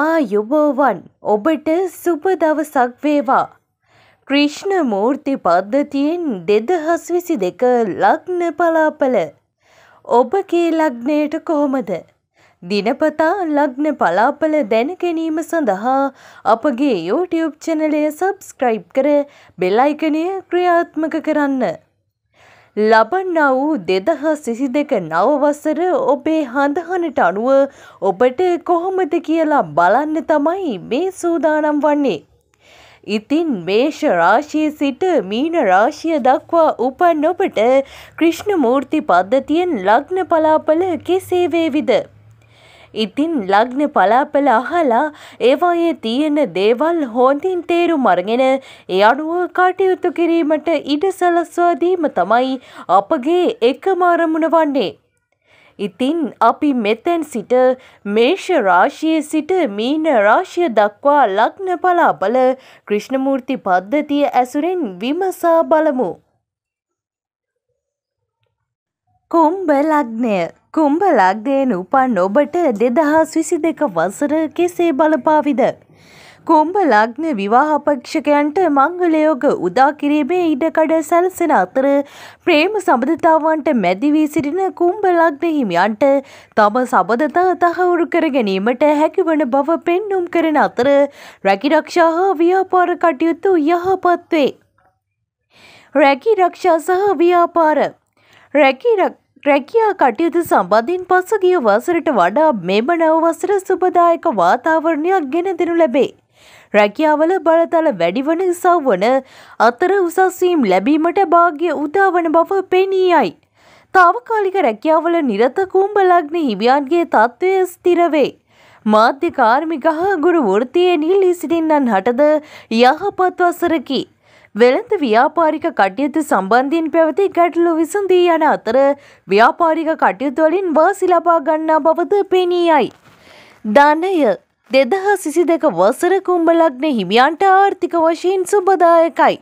ආයුබෝවන් ඔබට සුබ දවසක් වේවා. ක්‍රිෂ්ණ මූර්ති පද්ධතියෙන් දෙදහස් විසි දෙක ලග්න පලාපල. ඔබගේ ලග්නයට කොහොමද. දිනපතා ලග්න පලාපල දැනගැනීම සඳහා අපගේ YouTube චැනලය සබස්ක්‍රයිබ් කර බෙලයිකනය ක්‍රියාත්මක කරන්න. ලබන්නා වූ දෙදහ සිසි දෙක නවවසර ඔබේ හඳහනට අනුව ඔබට කොහොමද කියලා බලන්න තමයි මේ සූදානම් වන්නේ. ඉතින් මේෂ රාශිය සිට මීන රාශිය දක්වා උපන් ඔබට ක්‍රිෂ්ණමූර්ති පද්ධතියෙන් ලග්න පලාපල කෙසේ වේවිද? ඉතින් ලග්න පලාපල අහලා ඒවායේ තියෙන දේවල් හොඳින් තේරුම් අරගෙන ඒ අනුව කටයුතු කිරීමට ඉඩ සලස්වා දීම තමයි අපගේ එකම අරමුණ වන්නේ. ඉතින් අපි මෙතෙන් සිට මේෂ රාශියේ සිට මීන රාශිය දක්වා ලග්න පලාපල ක්‍රිෂ්ණමූර්ති පද්ධතිය ඇසුරෙන් විමසා බලමු. කුම්භ ලග්නය කුම්භ ලග්නයෙන් උපන් ඔබට දෙදහස් විසි දෙක වසර කෙසේ බලපාවිද. කුම්භ ලග්න විවාහපක්ෂකයන්ට මංගලයෝග උදාකිරීමේ ඉඩකඩ සැලසෙන අතර ප්‍රේම සබඳතාවන්ට මැදිවී සිටින කුම්භ ලග්න හිමියන්ට තම සබඳතා තහවුරු කර ගැනීමට හැකිවන බව පෙන්නුම් කරන අතර රැකිරක්ෂා හා ව්‍යාපාර කටයුතු යහපත් වේ. රැකි රක්ෂා සහ ව්‍යාපාර රැකි රැකියා කටයුතු සම්බන්ධින් පසුගිය වසරට වඩා මෙම නව වසර සුබදායක වාතාවරණයක් ගෙන දෙනු ලැබේ. රැකියාවල බලතල වැඩිවන ඉසව්වන අතර උසස්වීම් ලැබීමට භාග්‍ය උදාවන බව පෙනී යයි. තාවකාලික රැකියාවල නිරත කුම්භ ලග්න හිමියන්ගේ තත්ත්වය ස්ථිර වේ. මාධ්‍ය කාර්මික හා ගුරු වෘත්තියේ නිලී සිටින්නන් හටද යහපත් වසරකි. වෙළඳ ව්‍යාපාරික කටයුතු සම්බන්ධයෙන් පැවති ගැටලු විසඳී යන අතර ව්‍යාපාරික කටයුතුවලින් වාසි ලබා ගන්නා බවද පෙනී යයි. ධනය දෙදහා සිසි දෙක වසර කුම්ඹලක්න හිමියන්ට ආර්ථික වශයෙන් සුබදායකයි.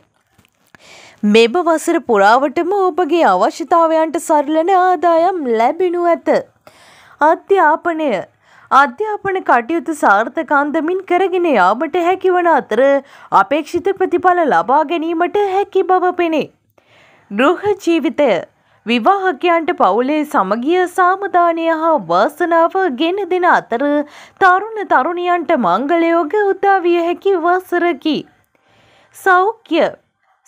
මෙබ වසර පුරාවටම ඔබගේ අවශ්‍යතාවයන්ට සරලන ආදායම් ලැබෙනු ඇත. අධ්‍යාපනය අධ්‍යාපන කටයුතු සාර්ථකාන්දමින් කරගෙන යාමට හැකිවන අතර අපේක්ෂිත ප්‍රතිඵල ලබා ගැනීමට හැකි බව පෙනේ. ගෘහ ජීවිතය විවාහකයන්ට පවුලේ සමගිය සාමධානය හා වාසනාව ගෙන දෙන අතර තරුණ තරුණියන්ට මංගලයෝග උදාවිය හැකි වසරකි. සෞඛ්‍ය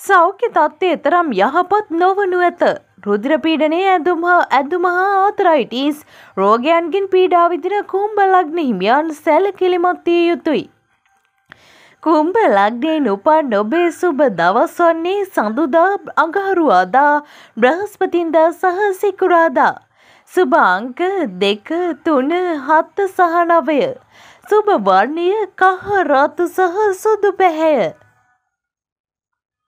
සෞඛ්‍ය තත්ත්වය තරම් යහපත් නොවනු ඇත. රුදිරපීඩනය ඇඳුම් හා ඇඳුම හා ආතරයිටස් රෝගයන්ගෙන් පීඩා විදින කුම්ඹ ලග්න හිමියන් සැල කිලිමත්තිය යුතුයි. කුම්ඹ ලග්නයෙන් උපන් නොබේ සුබ දවස් වන්නේ සඳුදා අඟහරුවාදා බ්‍රහස්පතින්දා සහ සිකුරාදා. සුභ අංක දෙක තුන හත්ත සහ නවය. සුභ වර්ණය කහ රතු සහ සුදු පැහැය.